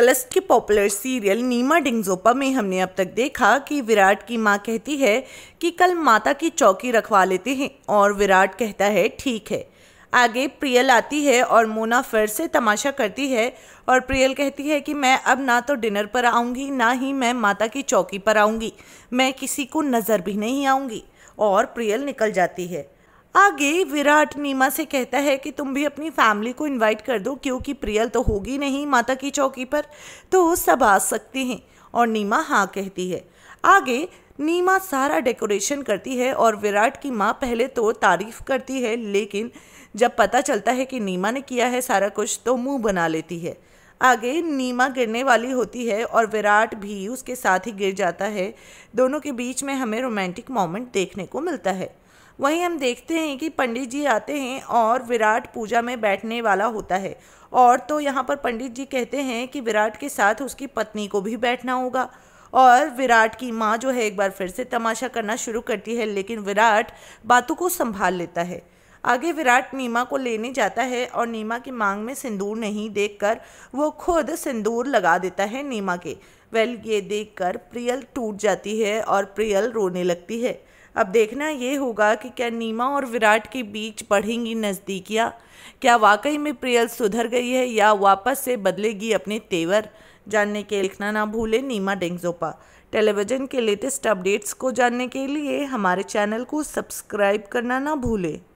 कलस्ट के popular serial नीमा डिंगजोपा में हमने अब तक देखा कि विराट की माँ कहती है कि कल माता की चौकी रखवा लेते हैं और विराट कहता है ठीक है आगे प्रियल आती है और मोना फिर से तमाशा करती है और प्रियल कहती है कि मैं अब ना तो डिनर पर आऊँगी ना ही मैं माता की चौकी पर आऊँगी मैं किसी को नज़र भी नहीं आऊँगी और प्रियल निकल जाती है आगे विराट नीमा से कहता है कि तुम भी अपनी फैमिली को इनवाइट कर दो क्योंकि प्रियल तो होगी नहीं माता की चौकी पर तो सब आ सकती हैं और नीमा हाँ कहती है आगे नीमा सारा डेकोरेशन करती है और विराट की माँ पहले तो तारीफ करती है लेकिन जब पता चलता है कि नीमा ने किया है सारा कुछ तो मुंह बना लेती है आगे नीमा गिरने वाली होती है और विराट भी उसके साथ ही गिर जाता है दोनों के बीच में हमें रोमांटिक मोमेंट देखने को मिलता है वहीं हम देखते हैं कि पंडित जी आते हैं और विराट पूजा में बैठने वाला होता है और तो यहाँ पर पंडित जी कहते हैं कि विराट के साथ उसकी पत्नी को भी बैठना होगा और विराट की माँ जो है एक बार फिर से तमाशा करना शुरू करती है लेकिन विराट बातों को संभाल लेता है आगे विराट नीमा को लेने जाता है और नीमा की मांग में सिंदूर नहीं देखकर वो खुद सिंदूर लगा देता है नीमा के वेल ये देखकर प्रियल टूट जाती है और प्रियल रोने लगती है अब देखना ये होगा कि क्या नीमा और विराट के बीच बढ़ेंगी नज़दीकियाँ क्या वाकई में प्रियल सुधर गई है या वापस से बदलेगी अपने तेवर जानने के लिखना ना भूलें नीमा डेंगजोपा टेलीविज़न के लेटेस्ट अपडेट्स को जानने के लिए हमारे चैनल को सब्सक्राइब करना ना भूलें